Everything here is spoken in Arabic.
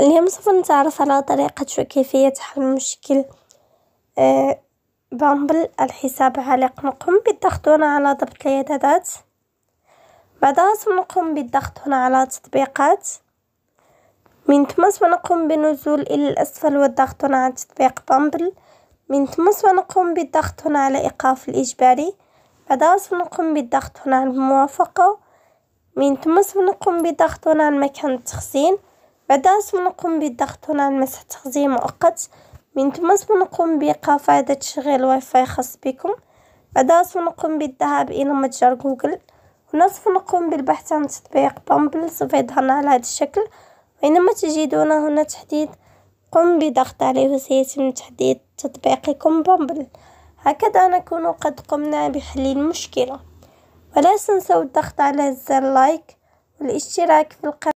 اليوم سوف نتعرف على طريقة وكيفية حل مشكل آه، بامبل الحساب عالق نقوم بالضغط هنا على ضبط الإعدادات بعدها سنقوم بالضغط هنا على تطبيقات من ثم سنقوم بنزول إلى الأسفل والضغط هنا على تطبيق بامبل من ثم سنقوم بالضغط هنا على إيقاف الإجباري بعدها سنقوم بالضغط هنا على الموافقة من ثم سنقوم بالضغط هنا على مكان التخزين بعدها سنقوم بالضغط هنا على مسح تخزين مؤقت من ثم سنقوم بايقاف هذا تشغيل الواي فاي خاص بكم بعدها سنقوم بالذهاب الى متجر جوجل هنا سنقوم بالبحث عن تطبيق بامبل سوف يظهر على هذا الشكل بينما تجدون هنا تحديد قم بضغط عليه وسيتم تحديد تطبيقكم بامبل هكذا نكون قد قمنا بحل المشكلة ولا تنسوا الضغط على زر لايك والاشتراك في القناة